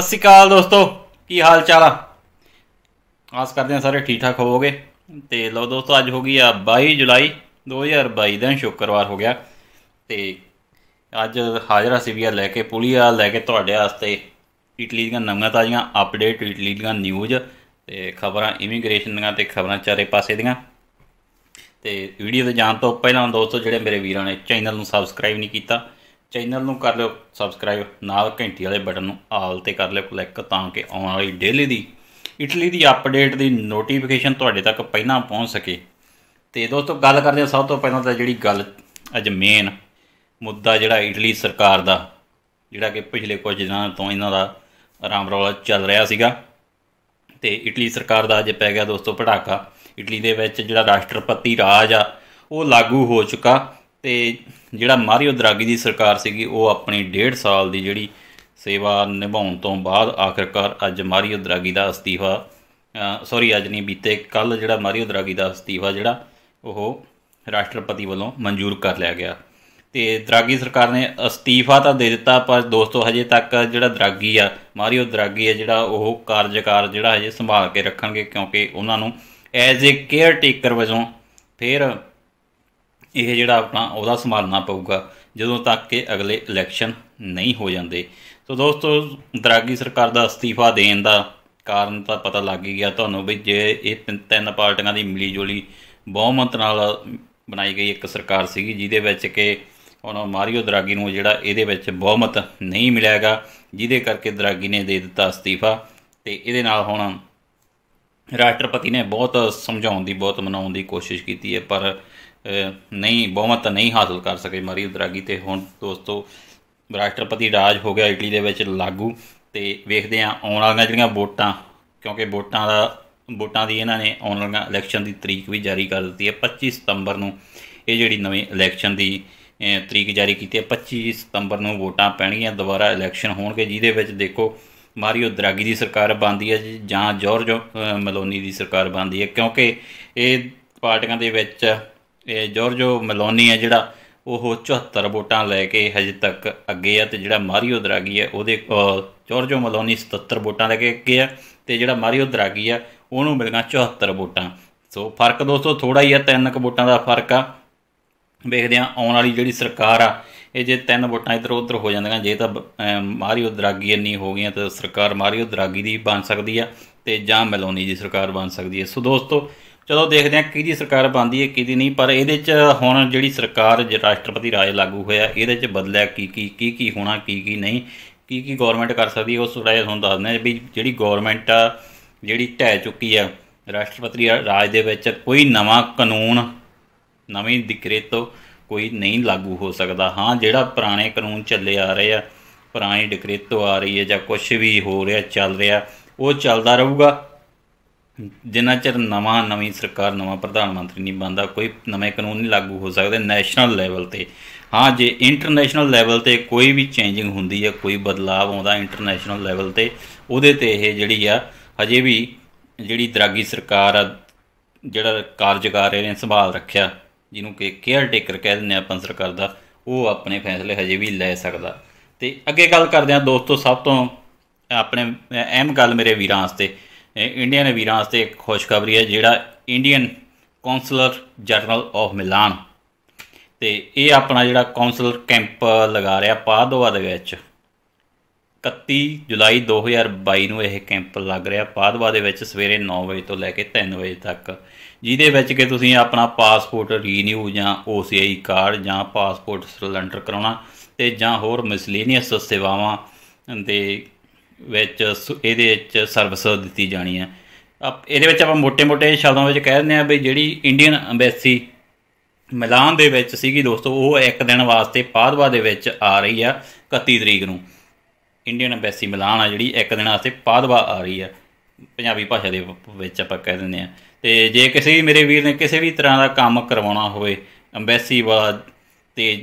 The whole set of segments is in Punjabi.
ਸਤਿ ਸ਼੍ਰੀ ਅਕਾਲ ਦੋਸਤੋ ਕੀ ਹਾਲ ਚਾਲ ਆ ਆਸ ਕਰਦੇ ਹਾਂ ਸਾਰੇ ਠੀਕ ਠਾਕ ਹੋਵੋਗੇ ਤੇ ਲੋ ਦੋਸਤੋ ਅੱਜ ਹੋ ਗਈ ਆ 22 ਜੁਲਾਈ 2022 ਦਾ ਸ਼ੁੱਕਰਵਾਰ ਹੋ ਗਿਆ ਤੇ ਅੱਜ ਹਾਜ਼ਰਾ ਵੀਰ ਲੈ ਕੇ ਪੁਲੀਆ ਲੈ ਕੇ ਤੁਹਾਡੇ ਵਾਸਤੇ ਇਟਲੀ ਦੀਆਂ ਨਵੀਆਂ ਤਾਜ਼ੀਆਂ ਅਪਡੇਟ ਇਟਲੀ ਦੀਆਂ ਨਿਊਜ਼ ਤੇ ਖਬਰਾਂ ਇਮੀਗ੍ਰੇਸ਼ਨ ਦੀਆਂ ਤੇ ਖਬਰਾਂ ਚਾਰੇ ਪਾਸੇ ਦੀਆਂ ਤੇ ਵੀਡੀਓ ਤੇ ਜਾਣ ਤੋਂ ਪਹਿਲਾਂ ਦੋਸਤੋ ਜਿਹੜੇ ਮੇਰੇ ਵੀਰਾਂ ਨੇ ਚੈਨਲ ਨੂੰ ਸਬਸਕ੍ਰਾਈਬ ਨਹੀਂ ਕੀਤਾ ਚੈਨਲ ਨੂੰ ਕਰ ਲਿਓ ਸਬਸਕ੍ਰਾਈਬ ਨਾਲ ਘੰਟੀ ਵਾਲੇ ਬਟਨ ਨੂੰ ਆਲ ਤੇ ਕਰ ਲਿਓ ਕਲਿੱਕ ਤਾਂ ਕਿ ਆਉਣ ਵਾਲੀ ਡੇਲੀ ਦੀ ਇਟਲੀ ਦੀ ਅਪਡੇਟ ਦੀ ਨੋਟੀਫਿਕੇਸ਼ਨ ਤੁਹਾਡੇ ਤੱਕ ਪਹਿਲਾਂ ਪਹੁੰਚ ਸਕੇ ਤੇ ਦੋਸਤੋ ਗੱਲ ਕਰਦੇ ਹਾਂ ਸਭ ਤੋਂ ਪਹਿਲਾਂ ਤਾਂ ਜਿਹੜੀ ਗੱਲ ਅੱਜ ਮੇਨ ਮੁੱਦਾ ਜਿਹੜਾ ਇਟਲੀ ਸਰਕਾਰ ਦਾ ਜਿਹੜਾ ਕਿ ਪਿਛਲੇ ਕੁਝ ਦਿਨਾਂ ਤੋਂ ਇਹਨਾਂ ਦਾ ਆਰਾਮ ਰੌਲਾ ਚੱਲ ਰਿਹਾ ਸੀਗਾ ਤੇ ਇਟਲੀ ਸਰਕਾਰ ਦਾ ਅੱਜ ਪੈ ਗਿਆ ਦੋਸਤੋ ਪੜਾਕਾ ਇਟਲੀ ਦੇ ਵਿੱਚ ਜਿਹੜਾ ਰਾਸ਼ਟਰਪਤੀ ਰਾਜ ਆ ਉਹ ਲਾਗੂ ਹੋ ਚੁੱਕਾ ਤੇ ਜਿਹੜਾ ਮਾਰੀਓ ਦਰਾਗੀ ਦੀ ਸਰਕਾਰ ਸੀਗੀ ਉਹ ਆਪਣੀ 1.5 ਸਾਲ ਦੀ ਜਿਹੜੀ ਸੇਵਾ ਨਿਭਾਉਣ ਤੋਂ ਬਾਅਦ ਆਖਰਕਾਰ ਅੱਜ ਮਾਰੀਓ ਦਰਾਗੀ ਦਾ ਅਸਤੀਫਾ ਸੌਰੀ ਅੱਜ ਨਹੀਂ ਬੀਤੇ ਕੱਲ ਜਿਹੜਾ ਮਾਰੀਓ ਦਰਾਗੀ ਦਾ ਅਸਤੀਫਾ ਜਿਹੜਾ ਉਹ ਰਾਸ਼ਟਰਪਤੀ ਵੱਲੋਂ ਮਨਜ਼ੂਰ ਕਰ ਲਿਆ ਗਿਆ ਤੇ ਦਰਾਗੀ ਸਰਕਾਰ ਨੇ ਅਸਤੀਫਾ ਤਾਂ ਦੇ ਦਿੱਤਾ ਪਰ ਦੋਸਤੋ ਹਜੇ ਤੱਕ ਜਿਹੜਾ ਦਰਾਗੀ ਆ ਮਾਰੀਓ ਦਰਾਗੀ ਆ ਜਿਹੜਾ ਉਹ ਕਾਰਜਕਾਰ ਜਿਹੜਾ ਹਜੇ ਸੰਭਾਲ ਕੇ ਰੱਖਣਗੇ ਕਿਉਂਕਿ ਉਹਨਾਂ ਨੂੰ ਐਜ਼ ਅ ਕੇਅਰ ਟੇਕਰ ਵਜੋਂ ਫਿਰ ਇਹ ਜਿਹੜਾ ਆਪਣਾ ਉਹਦਾ ਸੰਭਾਲਣਾ ਪਊਗਾ ਜਦੋਂ ਤੱਕ ਕਿ ਅਗਲੇ ਇਲੈਕਸ਼ਨ ਨਹੀਂ ਹੋ ਜਾਂਦੇ ਸੋ ਦੋਸਤੋ ਦਰਾਗੀ ਸਰਕਾਰ ਦਾ ਅਸਤੀਫਾ ਦੇਣ ਦਾ ਕਾਰਨ ਤਾਂ ਪਤਾ ਲੱਗ ਗਿਆ ਤੁਹਾਨੂੰ ਵੀ ਜੇ ਇਹ ਤਿੰਨ ਪਾਰਟੀਆਂ ਦੀ ਮਿਲੀ ਜੁਲੀ ਬਹੁਮਤ ਨਾਲ ਬਣਾਈ ਗਈ ਇੱਕ ਸਰਕਾਰ ਸੀਗੀ ਜਿਹਦੇ ਵਿੱਚ ਕਿ ਹੁਣ ਮਾਰੀਓ ਦਰਾਗੀ ਨੂੰ ਜਿਹੜਾ ਇਹਦੇ ਵਿੱਚ ਬਹੁਮਤ ਨਹੀਂ ਮਿਲਿਆਗਾ ਜਿਹਦੇ ਕਰਕੇ ਦਰਾਗੀ ਨੇ ਦੇ ਦਿੱਤਾ ਅਸਤੀਫਾ ਤੇ ਇਹਦੇ ਨਾਲ ਹੁਣ ਰਾਸ਼ਟਰਪਤੀ ਨੇ ਬਹੁਤ ਸਮਝਾਉਣ ਦੀ ਬਹੁਤ ਮਨਾਉਣ ਦੀ ਕੋਸ਼ਿਸ਼ ਕੀਤੀ ਹੈ ਪਰ ਨਹੀਂ ਬਹੁਮਤ ਨਹੀਂ ਹਾਸਲ ਕਰ ਸਕੇ ਮਰੀਓ ਦਰਾਗੀ ਤੇ ਹੁਣ ਦੋਸਤੋ ਰਾਸ਼ਟਰਪਤੀ ਰਾਜ ਹੋ ਗਿਆ ਇਟਲੀ ਦੇ ਵਿੱਚ ਲਾਗੂ ਤੇ ਵੇਖਦੇ ਆ ਆਉਣ ਵਾਲੀਆਂ ਜਿਹੜੀਆਂ ਵੋਟਾਂ ਕਿਉਂਕਿ ਵੋਟਾਂ ਦਾ ਵੋਟਾਂ ਦੀ ਇਹਨਾਂ ਨੇ ਆਉਣ ਵਾਲੀਆਂ ਇਲੈਕਸ਼ਨ ਦੀ ਤਰੀਕ ਵੀ ਜਾਰੀ ਕਰ ਦਿੱਤੀ ਹੈ 25 ਸਤੰਬਰ ਨੂੰ ਇਹ ਜਿਹੜੀ ਨਵੀਂ ਇਲੈਕਸ਼ਨ ਦੀ ਤਰੀਕ ਜਾਰੀ ਕੀਤੀ ਹੈ 25 ਸਤੰਬਰ ਨੂੰ ਵੋਟਾਂ ਪੈਣਗੀਆਂ ਦੁਬਾਰਾ ਇਲੈਕਸ਼ਨ ਹੋਣਗੇ ਜਿਹਦੇ ਵਿੱਚ ਦੇਖੋ ਮਾਰੀਓ ਦਰਾਗੀ ਦੀ ਸਰਕਾਰ ਬਣਦੀ ਹੈ ਜਾਂ ਜੋਰਜ ਮਲੋਨੀ ਦੀ ਸਰਕਾਰ ਬਣਦੀ ਹੈ ਕਿਉਂਕਿ ਇਹ ਪਾਰਟੀਆਂ ਦੇ ਵਿੱਚ ਇਹ ਜੋਰਜੋ ਮਲੋਨੀ ਹੈ ਜਿਹੜਾ ਉਹ 74 ਵੋਟਾਂ ਲੈ ਕੇ ਹਜੇ ਤੱਕ ਅੱਗੇ ਆ ਤੇ ਜਿਹੜਾ ਮਾਰੀਓ ਦਰਾਗੀ ਹੈ ਉਹਦੇ ਜੋਰਜੋ ਮਲੋਨੀ 77 ਵੋਟਾਂ ਲੈ ਕੇ ਅੱਗੇ ਆ ਤੇ ਜਿਹੜਾ ਮਾਰੀਓ ਦਰਾਗੀ ਆ ਉਹਨੂੰ ਮਿਲੀਆਂ 74 ਵੋਟਾਂ ਸੋ ਫਰਕ ਦੋਸਤੋ ਥੋੜਾ ਹੀ ਆ ਤਿੰਨ ਕ ਵੋਟਾਂ ਦਾ ਫਰਕ ਆ ਵੇਖਦੇ ਆ ਆਉਣ ਵਾਲੀ ਜਿਹੜੀ ਸਰਕਾਰ ਆ ਇਹ ਜੇ ਤਿੰਨ ਵੋਟਾਂ ਇਧਰ ਉਧਰ ਹੋ ਜਾਂਦੀਆਂ ਜੇ ਤਾਂ ਮਾਰੀਓ ਦਰਾਗੀ ਇੰਨੀ ਹੋ ਗਈਆਂ ਤਾਂ ਸਰਕਾਰ ਮਾਰੀਓ ਦਰਾਗੀ ਦੀ ਬਣ ਸਕਦੀ ਆ ਤੇ ਜਾਂ ਮਲੋਨੀ ਦੀ ਸਰਕਾਰ ਬਣ ਸਕਦੀ ਹੈ ਸੋ ਦੋਸਤੋ ਚਲੋ ਦੇਖਦੇ ਹਾਂ ਕਿਹਦੀ ਸਰਕਾਰ ਬਣਦੀ ਹੈ ਕਿਹਦੀ ਨਹੀਂ ਪਰ ਇਹਦੇ 'ਚ ਹੁਣ ਜਿਹੜੀ ਸਰਕਾਰ ਰਾਸ਼ਟਰਪਤੀ ਰਾਜ ਲਾਗੂ ਹੋਇਆ ਇਹਦੇ 'ਚ ਬਦਲਿਆ ਕੀ ਕੀ ਕੀ ਕੀ ਹੋਣਾ ਕੀ ਕੀ ਨਹੀਂ ਕੀ ਕੀ ਗਵਰਨਮੈਂਟ ਕਰ ਸਕਦੀ ਹੈ ਉਸ ਰਾਏ ਤੁਹਾਨੂੰ ਦੱਸਦੇ ਵੀ ਜਿਹੜੀ ਗਵਰਨਮੈਂਟ ਜਿਹੜੀ ਟਹਿ ਚੁੱਕੀ ਆ ਰਾਸ਼ਟਰਪਤੀ ਰਾਜ ਦੇ ਵਿੱਚ ਕੋਈ ਨਵਾਂ ਕਾਨੂੰਨ ਨਵੀਂ ਡਿਕਰੇਟੋ ਕੋਈ ਨਹੀਂ ਲਾਗੂ ਹੋ ਸਕਦਾ ਹਾਂ ਜਿਹੜਾ ਪੁਰਾਣੇ ਕਾਨੂੰਨ ਚੱਲੇ ਆ ਰਹੇ ਆ ਪੁਰਾਣੀ ਡਿਕਰੇਟੋ ਆ ਰਹੀ ਹੈ ਜਾਂ ਕੁਝ ਵੀ ਹੋ ਰਿਹਾ ਚੱਲ ਰਿਹਾ ਉਹ ਚੱਲਦਾ ਰਹੂਗਾ ਜਿੰਨਾ ਚਿਰ ਨਵਾਂ ਨਵੀਂ ਸਰਕਾਰ ਨਵਾਂ ਪ੍ਰਧਾਨ ਮੰਤਰੀ ਨਹੀਂ ਬਣਦਾ ਕੋਈ ਨਵੇਂ ਕਾਨੂੰਨ ਨਹੀਂ ਲਾਗੂ ਹੋ ਸਕਦੇ ਨੈਸ਼ਨਲ ਲੈਵਲ ਤੇ ਹਾਂ ਜੇ ਇੰਟਰਨੈਸ਼ਨਲ ਲੈਵਲ ਤੇ ਕੋਈ ਵੀ ਚੇਂਜਿੰਗ ਹੁੰਦੀ ਹੈ ਕੋਈ ਬਦਲਾਅ ਆਉਂਦਾ ਇੰਟਰਨੈਸ਼ਨਲ ਲੈਵਲ ਤੇ ਉਹਦੇ ਤੇ ਇਹ ਜਿਹੜੀ ਆ ਹਜੇ ਵੀ ਜਿਹੜੀ ਦਰਾਗੀ ਸਰਕਾਰ ਆ ਜਿਹੜਾ ਕਾਰਜਕਾਰ ਨੇ ਸੰਭਾਲ ਰੱਖਿਆ ਜਿਹਨੂੰ ਕਿ ਕੇਅਰ ਟੇਕਰ ਕਹਿ ਦਿੰਦੇ ਆਪਾਂ ਸਰਕਾਰ ਦਾ ਉਹ ਆਪਣੇ ਫੈਸਲੇ ਹਜੇ ਵੀ ਲੈ ਸਕਦਾ ਤੇ ਅੱਗੇ ਗੱਲ ਕਰਦੇ ਆ ਦੋਸਤੋ ਸਭ ਤੋਂ ਆਪਣੇ ਅਹਿਮ ਗੱਲ ਮੇਰੇ ਵੀਰਾਂ ਵਾਸਤੇ ਇੰਡੀਅਨ ਵੀਰਾਂ ਵਾਸਤੇ ਇੱਕ ਖੁਸ਼ਖਬਰੀ ਹੈ ਜਿਹੜਾ Indian counsellor general of Milan ਤੇ ਇਹ ਆਪਣਾ ਜਿਹੜਾ ਕਾਉਂਸਲਰ ਕੈਂਪ ਲਗਾ ਰਿਹਾ ਪਾਦੋਵਾ ਦੇ ਵਿੱਚ 31 ਜੁਲਾਈ 2022 ਨੂੰ ਇਹ ਕੈਂਪ ਲੱਗ ਰਿਹਾ ਪਾਦੋਵਾ ਦੇ ਵਿੱਚ ਸਵੇਰੇ 9 ਵਜੇ ਤੋਂ ਲੈ ਕੇ 3 ਵਜੇ ਤੱਕ ਜਿਹਦੇ ਵਿੱਚ ਕਿ ਤੁਸੀਂ ਆਪਣਾ ਪਾਸਪੋਰਟ ਰੀਨਿਊ ਜਾਂ OCI ਕਾਰਡ ਜਾਂ ਪਾਸਪੋਰਟ ਸਰੈਂਡਰ ਕਰਾਉਣਾ ਤੇ ਜਾਂ ਹੋਰ ਮਿਸਲੇਨੀਅਸ ਸੇਵਾਵਾਂ ਦੇ ਵਿੱਚ ਇਹਦੇ ਵਿੱਚ ਸਰਵਿਸ ਦਿੱਤੀ ਜਾਣੀ ਹੈ ਇਹਦੇ ਵਿੱਚ ਆਪਾਂ ਮੋٹے-ਮੋٹے ਸ਼ਬਦਾਂ ਵਿੱਚ ਕਹਿ ਦਿੰਦੇ ਆ ਵੀ ਜਿਹੜੀ ਇੰਡੀਅਨ ਐਮਬੈਸੀ ਮਿਲਾਨ ਦੇ ਵਿੱਚ ਸੀਗੀ ਦੋਸਤੋ ਉਹ ਇੱਕ ਦਿਨ ਵਾਸਤੇ ਪਾਦਵਾ ਦੇ ਵਿੱਚ ਆ ਰਹੀ ਆ 31 ਤਰੀਕ ਨੂੰ ਇੰਡੀਅਨ ਐਮਬੈਸੀ ਮਿਲਾਨ ਆ ਜਿਹੜੀ ਇੱਕ ਦਿਨ ਵਾਸਤੇ ਪਾਦਵਾ ਆ ਰਹੀ ਆ ਪੰਜਾਬੀ ਭਾਸ਼ਾ ਦੇ ਵਿੱਚ ਆਪਾਂ ਕਹਿ ਦਿੰਦੇ ਆ ਤੇ ਜੇ ਕਿਸੇ ਵੀ ਮੇਰੇ ਵੀਰ ਨੇ ਕਿਸੇ ਵੀ ਤਰ੍ਹਾਂ ਦਾ ਕੰਮ ਕਰਵਾਉਣਾ ਹੋਵੇ ਐਮਬੈਸੀ ਵਾਲਾ ਤੇ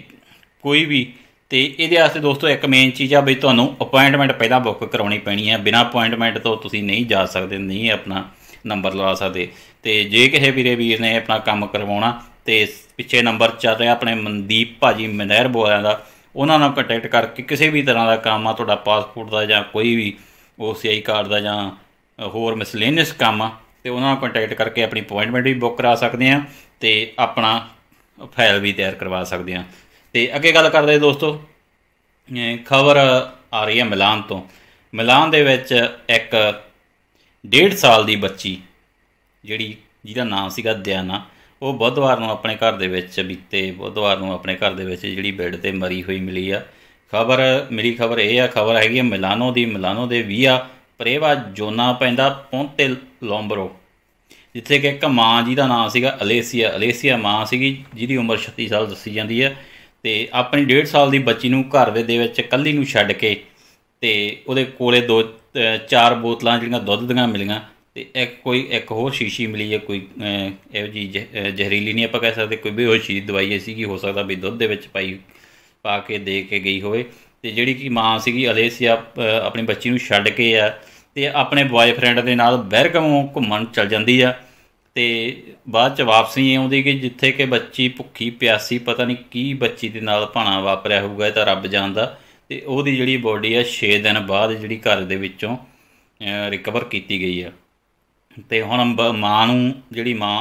ਕੋਈ ਵੀ ਤੇ ਇਹਦੇ ਵਾਸਤੇ ਦੋਸਤੋ ਇੱਕ ਮੇਨ ਚੀਜ਼ ਆ ਬਈ ਤੁਹਾਨੂੰ ਅਪਾਇੰਟਮੈਂਟ ਪਹਿਲਾਂ ਬੁੱਕ ਕਰਾਉਣੀ ਪੈਣੀ ਹੈ ਬਿਨਾਂ ਅਪਾਇੰਟਮੈਂਟ ਤੋਂ ਤੁਸੀਂ ਨਹੀਂ ਜਾ ਸਕਦੇ ਨਹੀਂ ਆਪਣਾ ਨੰਬਰ ਲਵਾ ਸਕਦੇ ਤੇ ਜੇ ਕਿਸੇ ਵੀਰੇ ਵੀਰ ਨੇ ਆਪਣਾ ਕੰਮ ਕਰਵਾਉਣਾ ਤੇ ਪਿੱਛੇ ਨੰਬਰ ਚੱਲ ਰਿਹਾ ਆਪਣੇ ਮਨਦੀਪ ਭਾਜੀ ਮਨਹਿਰ ਬੋਲਿਆਂ ਦਾ ਉਹਨਾਂ ਨਾਲ ਕੰਟੈਕਟ ਕਰਕੇ ਕਿਸੇ ਵੀ ਤਰ੍ਹਾਂ ਦਾ ਕੰਮ ਆ ਤੁਹਾਡਾ ਪਾਸਪੋਰਟ ਦਾ ਜਾਂ ਕੋਈ ਵੀ ਓਸੀਆਈ ਕਾਰਡ ਦਾ ਜਾਂ ਹੋਰ ਮਿਸਲੇਨੀਅਸ ਕੰਮ ਆ ਤੇ ਉਹਨਾਂ ਨਾਲ ਕੰਟੈਕਟ ਕਰਕੇ ਆਪਣੀ ਅਪਾਇੰਟਮੈਂਟ ਵੀ ਬੁੱਕ ਕਰਾ ਸਕਦੇ ਆ ਤੇ ਆਪਣਾ ਫਾਈਲ ਵੀ ਤਿਆਰ ਕਰਵਾ ਸਕਦੇ ਆ ਤੇ ਅੱਗੇ ਗੱਲ ਕਰਦੇ ਦੋਸਤੋ ਖਬਰ ਆ ਰਹੀ ਹੈ ਮਿਲਾਨ ਤੋਂ ਮਿਲਾਨ ਦੇ ਵਿੱਚ ਇੱਕ 1.5 ਸਾਲ ਦੀ ਬੱਚੀ ਜਿਹੜੀ ਜਿਹਦਾ ਨਾਮ ਸੀਗਾ ਦਿਆਨਾ ਉਹ ਬੁੱਧਵਾਰ ਨੂੰ ਆਪਣੇ ਘਰ ਦੇ ਵਿੱਚ ਬੀਤੇ ਬੁੱਧਵਾਰ ਨੂੰ ਆਪਣੇ ਘਰ ਦੇ ਵਿੱਚ ਜਿਹੜੀ ਬੈੱਡ ਤੇ ਮਰੀ ਹੋਈ ਮਿਲੀ ਆ ਖਬਰ ਮੇਰੀ ਖਬਰ ਇਹ ਆ ਖਬਰ ਹੈਗੀ ਹੈ ਮਿਲਾਨੋ ਦੀ ਮਿਲਾਨੋ ਦੇ ਵੀਆ ਪ੍ਰੇਵਾ ਜੋਨਾ ਪੈਂਦਾ ਪੌਂਤੇ ਲੋਂਬਰੋ ਜਿੱਥੇ ਕਿ ਇੱਕ ਮਾਂ ਜਿਹਦਾ ਨਾਮ ਸੀਗਾ ਅਲੇਸੀਆ ਅਲੇਸੀਆ ਮਾਂ ਸੀਗੀ ਜਿਹਦੀ ਉਮਰ 36 ਸਾਲ ਦੱਸੀ ਜਾਂਦੀ ਹੈ ਤੇ ਆਪਣੀ 1.5 ਸਾਲ ਦੀ ਬੱਚੀ ਨੂੰ ਘਰ ਦੇ ਵਿੱਚ ਇਕੱਲੀ ਨੂੰ ਛੱਡ ਕੇ ਤੇ ਉਹਦੇ ਕੋਲੇ ਦੋ ਚਾਰ ਬੋਤਲਾਂ ਜਿਹੜੀਆਂ ਦੁੱਧ ਦੀਆਂ ਮਿਲੀਆਂ ਤੇ ਇੱਕ ਕੋਈ ਇੱਕ ਹੋਰ ਸ਼ੀਸ਼ੀ ਮਿਲੀ ਹੈ ਕੋਈ ਇਹੋ ਜੀ ਜ਼ਹਿਰੀਲੀ ਨਹੀਂ ਆਪਾਂ ਕਹਿ ਸਕਦੇ ਕੋਈ ਹੋਰ ਚੀਜ਼ ਦਵਾਈ ਐਸੀ ਕੀ ਹੋ ਸਕਦਾ ਵੀ ਦੁੱਧ ਦੇ ਵਿੱਚ ਪਾਈ ਪਾ ਕੇ ਦੇ ਕੇ ਗਈ ਹੋਵੇ ਤੇ ਜਿਹੜੀ ਕਿ ਮਾਂ ਸੀਗੀ ਅਲੇਸੀਆ ਆਪਣੀ ਬੱਚੀ ਨੂੰ ਛੱਡ ਕੇ ਆ ਤੇ ਆਪਣੇ ਬॉयਫ੍ਰੈਂਡ ਦੇ ਨਾਲ ਬਹਿਰਗਮੋਂ ਘੁੰਮਣ ਚਲ ਜਾਂਦੀ ਆ ਤੇ ਬਾਅਦ ਚ ਵਾਪਸੀ ਆਉਂਦੀ ਕਿ ਜਿੱਥੇ ਕਿ ਬੱਚੀ ਭੁੱਖੀ ਪਿਆਸੀ ਪਤਾ ਨਹੀਂ ਕੀ ਬੱਚੀ ਦੇ ਨਾਲ ਭਾਣਾ ਵਾਪਰਿਆ ਹੋਊਗਾ ਇਹ ਤਾਂ ਰੱਬ ਜਾਣਦਾ ਤੇ ਉਹਦੀ ਜਿਹੜੀ ਬੋਡੀ ਆ 6 ਦਿਨ ਬਾਅਦ ਜਿਹੜੀ ਘਰ ਦੇ ਵਿੱਚੋਂ ਰਿਕਵਰ ਕੀਤੀ ਗਈ ਆ ਤੇ ਹੁਣ ਮਾਂ ਨੂੰ ਜਿਹੜੀ ਮਾਂ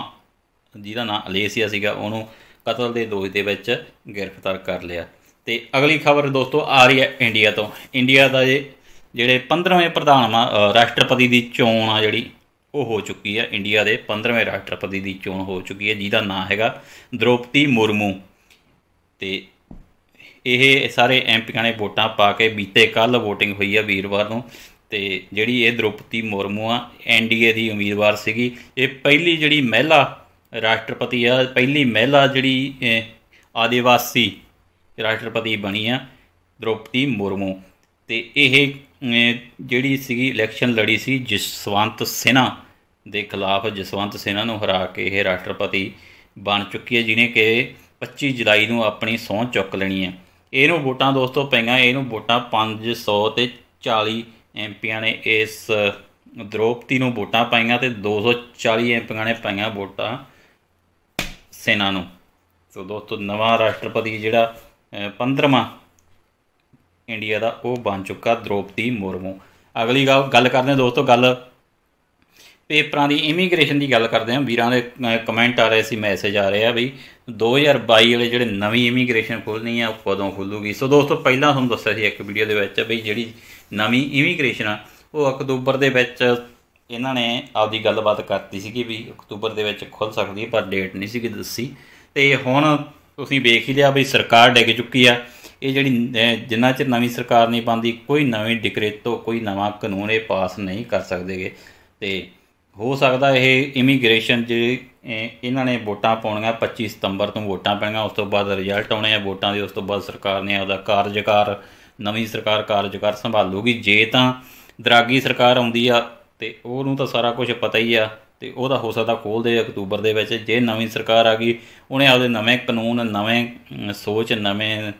ਜਿਹਦਾ ਨਾਮ ਅਲੇਸੀਆ ਸੀਗਾ ਉਹਨੂੰ ਕਤਲ ਦੇ ਦੋਸ਼ ਦੇ ਵਿੱਚ ਗ੍ਰਿਫਤਾਰ ਕਰ ਲਿਆ ਤੇ ਅਗਲੀ ਖਬਰ ਦੋਸਤੋ ਆ ਰਹੀ ਹੈ ਇੰਡੀਆ ਤੋਂ ਇੰਡੀਆ ਦਾ ਜਿਹੜੇ 15ਵੇਂ ਪ੍ਰਧਾਨ ਰਾਸ਼ਟਰਪਤੀ ਦੀ ਚੋਣ ਆ ਜਿਹੜੀ ਉਹ ਹੋ ਚੁੱਕੀ ਹੈ ਇੰਡੀਆ ਦੇ 15ਵੇਂ ਰਾਸ਼ਟਰਪਤੀ ਦੀ ਚੋਣ ਹੋ ਚੁੱਕੀ ਹੈ ਜਿਹਦਾ ਨਾਮ ਹੈਗਾ ਦ੍ਰੋਪਦੀ ਮੁਰਮੂ ਤੇ ਇਹ ਸਾਰੇ ਐਮਪੀਆਂ ਨੇ ਵੋਟਾਂ ਪਾ ਕੇ ਬੀਤੇ ਕੱਲ VOTING ਹੋਈ ਹੈ ਵੀਰਵਾਰ ਨੂੰ ਤੇ ਜਿਹੜੀ ਇਹ ਦ੍ਰੋਪਦੀ ਮੁਰਮੂ ਆ ਐਨਡੀਏ ਦੀ ਉਮੀਦਵਾਰ ਸੀਗੀ ਇਹ ਪਹਿਲੀ ਜਿਹੜੀ ਮਹਿਲਾ ਰਾਸ਼ਟਰਪਤੀ ਆ ਪਹਿਲੀ ਮਹਿਲਾ ਜਿਹੜੀ ਆਦੀਵਾਸੀ ਰਾਸ਼ਟਰਪਤੀ ਬਣੀ ਆ ਦ੍ਰੋਪਦੀ ਮੁਰਮੂ ਤੇ ਇਹ ਜਿਹੜੀ ਸੀਗੀ ਇਲੈਕਸ਼ਨ ਲੜੀ ਸੀ ਜਸਵੰਤ ਸਿਨਾ ਦੇ ਖਿਲਾਫ ਜਸਵੰਤ ਸਿਨਾ ਨੂੰ ਹਰਾ ਕੇ ਇਹ ਰਾਸ਼ਟਰਪਤੀ ਬਣ ਚੁੱਕੀ ਹੈ ਜਿਨੇ ਕਿ 25 ਜੁਲਾਈ ਨੂੰ ਆਪਣੀ ਸੌਂ ਚੁੱਕ ਲੈਣੀ ਹੈ ਇਹਨੂੰ ਵੋਟਾਂ ਦੋਸਤੋ ਪਈਆਂ ਇਹਨੂੰ ਵੋਟਾਂ 500 ਤੇ 40 ਐਮਪੀਆਂ ਨੇ ਇਸ ਦ੍ਰੋਪਤੀ ਨੂੰ ਵੋਟਾਂ ਪਾਈਆਂ ਤੇ 240 ਐਮਪੀਆਂ ਨੇ ਪਾਈਆਂ ਵੋਟਾਂ ਸੈਨਾ ਨੂੰ ਸੋ ਦੋਸਤੋ ਨਵਾਂ ਰਾਸ਼ਟਰਪਤੀ ਜਿਹੜਾ 15ਵਾਂ ਇੰਡੀਆ ਦਾ ਉਹ ਬਣ ਚੁੱਕਾ ਦ੍ਰੋਪਦੀ ਮੁਰਮੂ ਅਗਲੀ ਗੱਲ ਕਰਦੇ ਹਾਂ ਦੋਸਤੋ ਗੱਲ ਪੇਪਰਾਂ ਦੀ ਇਮੀਗ੍ਰੇਸ਼ਨ ਦੀ ਗੱਲ ਕਰਦੇ ਹਾਂ ਵੀਰਾਂ ਦੇ ਕਮੈਂਟ ਆ ਰਹੇ ਸੀ ਮੈਸੇਜ ਆ ਰਹੇ ਆ ਬਈ 2022 ਵਾਲੇ ਜਿਹੜੇ ਨਵੀਂ ਇਮੀਗ੍ਰੇਸ਼ਨ ਖੋਲਣੀ ਆ ਉਹ ਕਦੋਂ ਖੁੱਲੂਗੀ ਸੋ ਦੋਸਤੋ ਪਹਿਲਾਂ ਤੁਹਾਨੂੰ ਦੱਸਿਆ ਸੀ ਇੱਕ ਵੀਡੀਓ ਦੇ ਵਿੱਚ ਬਈ ਜਿਹੜੀ ਨਵੀਂ ਇਮੀਗ੍ਰੇਸ਼ਨ ਆ ਉਹ ਅਕਤੂਬਰ ਦੇ ਵਿੱਚ ਇਹਨਾਂ ਨੇ ਆਪਦੀ ਗੱਲਬਾਤ ਕਰਤੀ ਸੀ ਕਿ ਵੀ ਅਕਤੂਬਰ ਦੇ ਵਿੱਚ ਖੁੱਲ ਸਕਦੀ ਹੈ ਪਰ ਡੇਟ ਨਹੀਂ ਸੀਗੀ ਦੱਸੀ ਤੇ ਹੁਣ ਤੁਸੀਂ ਵੇਖ ਹੀ ਲਿਆ ਬਈ ਸਰਕਾਰ ਡਿੱਗ ਚੁੱਕੀ ਆ ਇਹ ਜਿਹੜੀ ਜਿੰਨਾ ਚਿਰ ਨਵੀਂ ਸਰਕਾਰ ਨਹੀਂ ਪਾਉਂਦੀ ਕੋਈ ਨਵੇਂ ਤੋਂ ਕੋਈ ਨਵਾਂ ਕਾਨੂੰਨ ਇਹ ਪਾਸ ਨਹੀਂ ਕਰ ਸਕਦੇਗੇ ਤੇ ਹੋ ਸਕਦਾ ਇਹ ਇਮੀਗ੍ਰੇਸ਼ਨ ਜਿਹੜੇ ਇਹਨਾਂ ਨੇ ਵੋਟਾਂ ਪਾਉਣੀਆਂ 25 ਸਤੰਬਰ ਤੋਂ ਵੋਟਾਂ ਪੈਣੀਆਂ ਉਸ ਤੋਂ ਬਾਅਦ ਰਿਜ਼ਲਟ ਆਉਣੇ ਆ ਵੋਟਾਂ ਦੇ ਉਸ ਤੋਂ ਬਾਅਦ ਸਰਕਾਰ ਨੇ ਆਪਦਾ ਕਾਰਜਕਾਰ ਨਵੀਂ ਸਰਕਾਰ ਕਾਰਜਕਾਰ ਸੰਭਾਲੂਗੀ ਜੇ ਤਾਂ ਦਰਾਗੀ ਸਰਕਾਰ ਆਉਂਦੀ ਆ ਤੇ ਉਹਨੂੰ ਤਾਂ ਸਾਰਾ ਕੁਝ ਪਤਾ ਹੀ ਆ ਤੇ ਉਹਦਾ ਹੋ ਸਕਦਾ ਖੋਲ ਦੇ ਅਕਤੂਬਰ ਦੇ ਵਿੱਚ ਜੇ ਨਵੀਂ ਸਰਕਾਰ ਆ ਗਈ ਉਹਨੇ ਆਪਦੇ ਨਵੇਂ ਕਾਨੂੰਨ ਨਵੇਂ ਸੋਚ ਨਵੇਂ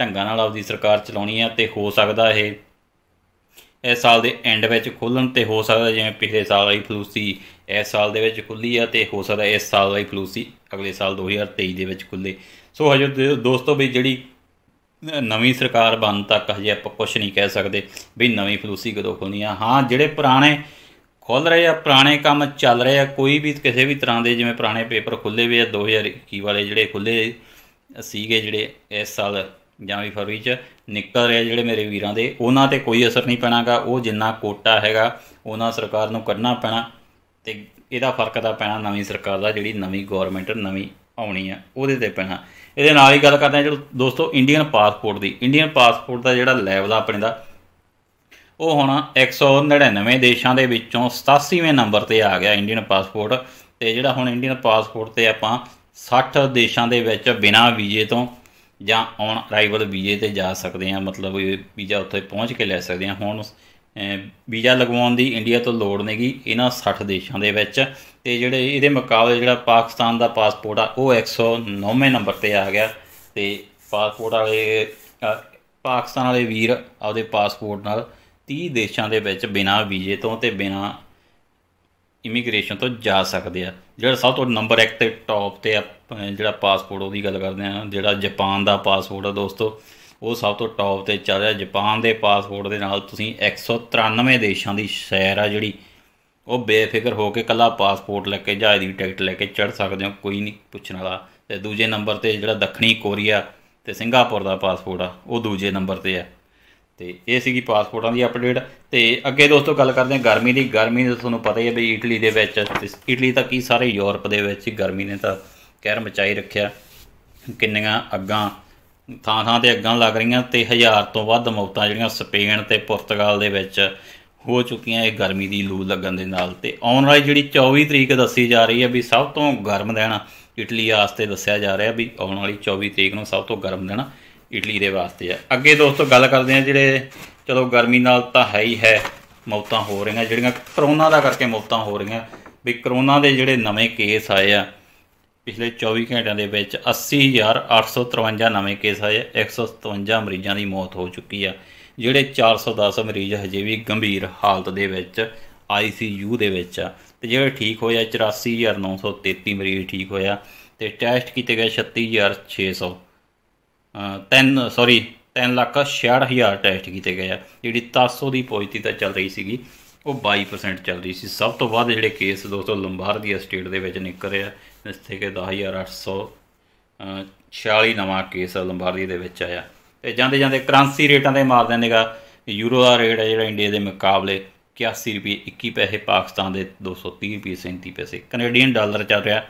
ਢੰਗਾਂ ਨਾਲ ਆਪਦੀ ਸਰਕਾਰ ਚਲਾਉਣੀ ਹੈ ਤੇ ਹੋ ਸਕਦਾ ਇਹ ਇਸ ਸਾਲ ਦੇ ਐਂਡ ਵਿੱਚ ਖੁੱਲਣ ਤੇ ਹੋ ਸਕਦਾ ਜਿਵੇਂ ਪਿਛਲੇ ਸਾਲ ਵਾਲੀ ਫਲੂਸੀ ਇਸ ਸਾਲ ਦੇ ਵਿੱਚ ਖੁੱਲੀ ਆ ਤੇ ਹੋ ਸਕਦਾ ਇਸ ਸਾਲ ਵਾਲੀ ਫਲੂਸੀ ਅਗਲੇ ਸਾਲ 2023 ਦੇ ਵਿੱਚ ਖੁੱਲੇ ਸੋ ਹਜੇ ਦੋਸਤੋ ਵੀ ਜਿਹੜੀ ਨਵੀਂ ਸਰਕਾਰ ਬਣ ਤੱਕ ਹਜੇ ਆਪਾਂ ਕੁਝ ਨਹੀਂ ਕਹਿ ਸਕਦੇ ਵੀ ਨਵੀਂ ਫਲੂਸੀ ਕਦੋਂ ਖੁੱਲਣੀ ਆ ਹਾਂ ਜਿਹੜੇ ਪੁਰਾਣੇ ਖੁੱਲ ਰਹੇ ਆ ਪੁਰਾਣੇ ਕੰਮ ਚੱਲ ਰਹੇ ਆ ਕੋਈ ਵੀ ਕਿਸੇ ਵੀ ਤਰ੍ਹਾਂ ਦੇ ਜਿਵੇਂ ਪੁਰਾਣੇ ਪੇਪਰ ਖੁੱਲੇ ਵੇ ਆ 2021 ਵਾਲੇ ਜਿਹੜੇ ਖੁੱਲੇ ਸੀਗੇ ਜਿਹੜੇ ਇਸ ਸਾਲ ਵੀ ਫਰਵਰੀ 'ਚ ਨਿਕਲ ਰਿਹਾ ਜਿਹੜੇ ਮੇਰੇ ਵੀਰਾਂ ਦੇ ਉਹਨਾਂ ਤੇ ਕੋਈ ਅਸਰ ਨਹੀਂ ਪੈਣਾਗਾ ਉਹ ਜਿੰਨਾ ਕੋਟਾ ਹੈਗਾ ਉਹਨਾਂ ਸਰਕਾਰ ਨੂੰ ਕੱਢਣਾ ਪੈਣਾ ਤੇ ਇਹਦਾ ਫਰਕ ਤਾਂ ਪੈਣਾ ਨਵੀਂ ਸਰਕਾਰ ਦਾ ਜਿਹੜੀ ਨਵੀਂ ਗਵਰਨਮੈਂਟ ਨਵੀਂ ਆਉਣੀ ਆ ਉਹਦੇ ਤੇ ਪੈਣਾ ਇਹਦੇ ਨਾਲ ਹੀ ਗੱਲ ਕਰਦੇ ਆ ਜਿਹੜਾ ਦੋਸਤੋ ਇੰਡੀਅਨ ਪਾਸਪੋਰਟ ਦੀ ਇੰਡੀਅਨ ਪਾਸਪੋਰਟ ਦਾ ਜਿਹੜਾ ਲੈਵਲ ਆ ਆਪਣੇ ਦਾ ਉਹ ਹੁਣ 199 ਦੇਸ਼ਾਂ ਦੇ ਵਿੱਚੋਂ 87ਵੇਂ ਨੰਬਰ ਤੇ ਆ ਗਿਆ ਇੰਡੀਅਨ ਪਾਸਪੋਰਟ ਤੇ ਜਿਹੜਾ ਹੁਣ ਇੰਡੀਅਨ ਪਾਸਪੋਰਟ ਤੇ ਆਪਾਂ 60 ਦੇਸ਼ਾਂ ਦੇ ਵਿੱਚ ਬਿਨਾ ਵੀਜ਼ੇ ਤੋਂ ਜਾਂ ਔਨ ਅਰਾਈਵਲ ਵੀਜ਼ੇ ਤੇ ਜਾ ਸਕਦੇ ਆ ਮਤਲਬ ਵੀਜ਼ਾ ਉੱਥੇ ਪਹੁੰਚ ਕੇ ਲੈ ਸਕਦੇ ਆ ਹੁਣ ਵੀਜ਼ਾ ਲਗਵਾਉਣ ਦੀ ਇੰਡੀਆ ਤੋਂ ਲੋੜ ਨੇਗੀ ਇਹਨਾਂ 60 ਦੇਸ਼ਾਂ ਦੇ ਵਿੱਚ ਤੇ ਜਿਹੜੇ ਇਹਦੇ ਮੁਕਾਬਲੇ ਜਿਹੜਾ ਪਾਕਿਸਤਾਨ ਦਾ ਪਾਸਪੋਰਟ ਆ ਉਹ 109ਵੇਂ ਨੰਬਰ ਤੇ ਆ ਗਿਆ ਤੇ ਪਾਸਪੋਰਟ ਵਾਲੇ ਪਾਕਿਸਤਾਨ ਵਾਲੇ ਵੀਰ ਆਪਦੇ ਪਾਸਪੋਰਟ ਨਾਲ 30 ਦੇਸ਼ਾਂ ਦੇ ਵਿੱਚ ਬਿਨਾ ਵੀਜ਼ੇ ਤੋਂ ਤੇ ਬਿਨਾ ਇਮੀਗ੍ਰੇਸ਼ਨ ਤੋਂ ਜਾ ਸਕਦੇ ਆ ਜਿਹੜਾ ਸਭ ਤੋਂ ਨੰਬਰ 1 ਤੇ ਟੌਪ ਤੇ ਜਿਹੜਾ ਪਾਸਪੋਰਟ ਉਹਦੀ ਗੱਲ ਕਰਦੇ ਆ ਜਿਹੜਾ ਜਾਪਾਨ ਦਾ ਪਾਸਪੋਰਟ ਆ ਦੋਸਤੋ ਉਹ ਸਭ ਤੋਂ ਟੌਪ ਤੇ ਚੱਲ ਰਿਹਾ ਜਾਪਾਨ ਦੇ ਪਾਸਪੋਰਟ ਦੇ ਨਾਲ ਤੁਸੀਂ 193 ਦੇਸ਼ਾਂ ਦੀ ਸੈਰ ਆ ਜਿਹੜੀ ਉਹ ਬੇਫਿਕਰ ਹੋ ਕੇ ਕੱਲਾ ਪਾਸਪੋਰਟ ਲੈ ਕੇ ਜਹਾਜ਼ ਦੀ ਟਿਕਟ ਲੈ ਕੇ ਚੜ ਸਕਦੇ ਹੋ ਕੋਈ ਨਹੀਂ ਪੁੱਛਣ ਵਾਲਾ ਤੇ ਦੂਜੇ ਨੰਬਰ ਤੇ ਜਿਹੜਾ ਦੱਖਣੀ ਕੋਰੀਆ ਤੇ ਸਿੰਗਾਪੁਰ ਦਾ ਪਾਸਪੋਰਟ ਆ ਉਹ ਦੂਜੇ ਨੰਬਰ ਤੇ ਆ ਤੇ ਇਹ ਸੀਗੀ ਪਾਸਪੋਰਟਾਂ ਦੀ ਅਪਡੇਟ ਤੇ ਅੱਗੇ ਦੋਸਤੋ ਗੱਲ ਕਰਦੇ ਹਾਂ ਗਰਮੀ ਦੀ ਗਰਮੀ ਦਾ ਤੁਹਾਨੂੰ ਪਤਾ ਹੀ ਹੈ ਵੀ ਇਟਲੀ ਦੇ ਵਿੱਚ ਇਟਲੀ ਤਾਂ ਕੀ ਸਾਰੇ ਯੂਰਪ ਦੇ ਵਿੱਚ ਗਰਮੀ ਨੇ ਤਾਂ ਕਹਿਰ ਮਚਾਈ ਰੱਖਿਆ ਕਿੰਨੀਆਂ ਅੱਗਾਂ ਥਾਂ ਥਾਂ ਤੇ ਅੱਗਾਂ ਲੱਗ ਰਹੀਆਂ ਤੇ ਹਜ਼ਾਰ ਤੋਂ ਵੱਧ ਮੌਤਾਂ ਜਿਹੜੀਆਂ ਸਪੇਨ ਤੇ ਪੁਰਤਗਾਲ ਦੇ ਵਿੱਚ ਹੋ ਚੁੱਕੀਆਂ ਇਹ ਗਰਮੀ ਦੀ ਲੂ ਲੱਗਣ ਦੇ ਨਾਲ ਤੇ ਆਉਣ ਵਾਲੀ ਜਿਹੜੀ 24 ਤਰੀਕ ਦੱਸੀ ਜਾ ਰਹੀ ਹੈ ਵੀ ਸਭ ਤੋਂ ਗਰਮ ਦਿਨ ਇਟਲੀ ਆਸਤੇ ਦੱਸਿਆ ਜਾ ਰਿਹਾ ਵੀ ਆਉਣ ਵਾਲੀ 24 ਤਰੀਕ ਨੂੰ ਸਭ ਤੋਂ ਗਰਮ ਦਿਨ ਇਡਲੀ ਦੇ ਵਾਸਤੇ ਆ ਅੱਗੇ ਦੋਸਤੋ ਗੱਲ ਕਰਦੇ ਆ ਜਿਹੜੇ ਚਲੋ ਗਰਮੀ ਨਾਲ ਤਾਂ ਹੈ ਹੀ ਹੈ ਮੌਤਾਂ ਹੋ ਰਹੀਆਂ ਜਿਹੜੀਆਂ ਕਰੋਨਾ ਦਾ ਕਰਕੇ ਮੌਤਾਂ ਹੋ ਰਹੀਆਂ ਵੀ ਕਰੋਨਾ ਦੇ ਜਿਹੜੇ ਨਵੇਂ ਕੇਸ ਆਏ ਆ ਪਿਛਲੇ 24 ਘੰਟਿਆਂ ਦੇ ਵਿੱਚ 80853 ਨਵੇਂ ਕੇਸ ਆਏ 157 ਮਰੀਜ਼ਾਂ ਦੀ ਮੌਤ ਹੋ ਚੁੱਕੀ ਆ ਜਿਹੜੇ 410 ਮਰੀਜ਼ ਹਜੇ ਵੀ ਗੰਭੀਰ ਹਾਲਤ ਦੇ ਵਿੱਚ ਆਈਸੀਯੂ ਦੇ ਵਿੱਚ ਆ ਤੇ ਜਿਹੜੇ ਠੀਕ ਹੋਇਆ 84933 ਮਰੀਜ਼ ਠੀਕ ਹੋਇਆ ਤੇ ਟੈਸਟ ਕੀਤੇ ਗਏ 36600 3 ਸੌਰੀ 3 ਲੱਖ 66000 ਟੈਸਟ ਕੀਤੇ ਗਏ ਆ ਜਿਹੜੀ 700 ਦੀ ਪੋਜ਼ਿਟਿਵ ਤਾਂ ਚੱਲ ਰਹੀ ਸੀਗੀ ਉਹ 22% ਚੱਲ ਰਹੀ ਸੀ ਸਭ ਤੋਂ ਵੱਧ ਜਿਹੜੇ ਕੇਸ ਦੋਸਤੋ ਦੀ ਸਟੇਟ ਦੇ ਵਿੱਚ ਨਿਕਲ ਰਿਹਾ ਜਿੱਥੇ ਕਿ 46 ਨਵਾਂ ਕੇਸ ਲੰਬਾਰਦੀ ਦੇ ਵਿੱਚ ਆਇਆ ਤੇ ਜਾਂਦੇ ਜਾਂਦੇ ਕਰੰਸੀ ਰੇਟਾਂ ਦੇ ਮਾਰ ਦਿੰਦੇਗਾ ਯੂਰੋ ਦਾ ਰੇਟ ਹੈ ਜਿਹੜਾ ਇੰਡੀਆ ਦੇ ਮੁਕਾਬਲੇ 81 ਰੁਪਏ 21 ਪੈਸੇ ਪਾਕਿਸਤਾਨ ਦੇ 230 ਰੁਪਏ 37 ਪੈਸੇ ਕੈਨੇਡੀਅਨ ਡਾਲਰ ਚੱਲ ਰਿਹਾ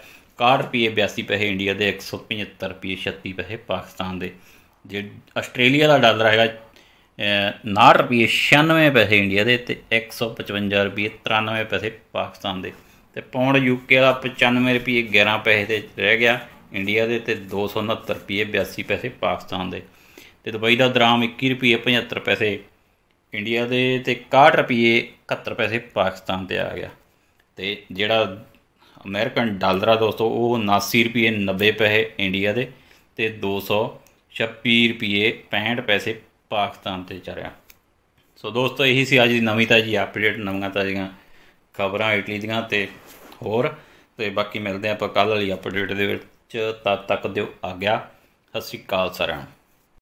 61 ਰੁਪਏ 82 ਪੈਸੇ ਇੰਡੀਆ ਦੇ 175 ਰੁਪਏ 36 ਪੈਸੇ ਪਾਕਿਸਤਾਨ ਦੇ ਜੇ ਆਸਟ੍ਰੇਲੀਆ ਦਾ ਡਾਲਰ ਹੈਗਾ 90 ਰੁਪਏ 96 ਪੈਸੇ ਇੰਡੀਆ ਦੇ ਤੇ 155 ਰੁਪਏ 93 ਪੈਸੇ ਪਾਕਿਸਤਾਨ ਦੇ ਤੇ ਪੌਂਡ ਯੂਕੇ ਦਾ 95 ਰੁਪਏ 11 ਪੈਸੇ ਤੇ ਰਹਿ ਗਿਆ ਇੰਡੀਆ ਦੇ ਤੇ 269 ਰੁਪਏ 82 ਪੈਸੇ ਪਾਕਿਸਤਾਨ ਦੇ ਤੇ ਦੁਬਈ ਦਾ ਦਰਾਮ 21 ਰੁਪਏ 75 ਪੈਸੇ ਇੰਡੀਆ ਦੇ ਤੇ 61 ਰੁਪਏ 71 ਪੈਸੇ ਪਾਕਿਸਤਾਨ ਤੇ ਆ ਗਿਆ ਤੇ ਜਿਹੜਾ ਅਮਰੀਕਨ ਡਾਲਰ ਆ ਦੋਸਤੋ ਉਹ 79 ਰੁਪਏ 90 ਪੈਸੇ ਇੰਡੀਆ ਦੇ ਤੇ 226 ਰੁਪਏ 65 ਪੈਸੇ ਪਾਕਿਸਤਾਨ ਤੇ ਚੜਿਆ ਸੋ ਦੋਸਤੋ ਇਹੀ ਸੀ ਅੱਜ ਦੀ ਨਵੀਂ ਤਾਜੀ ਅਪਡੇਟ ਨਵੀਆਂ ਤਾਜ਼ੀਆਂ ਖਬਰਾਂ ਇਟਲੀ ਦੀਆਂ ਤੇ ਹੋਰ ਤੇ ਬਾਕੀ ਮਿਲਦੇ ਆਪਾਂ ਕੱਲ ਵਾਲੀ ਅਪਡੇਟ ਦੇ ਵਿੱਚ ਤਦ ਤੱਕ ਦਿਓ ਆਗਿਆ ਸਤਿ ਸ਼੍ਰੀ ਅਕਾਲ ਸਾਰਿਆਂ ਨੂੰ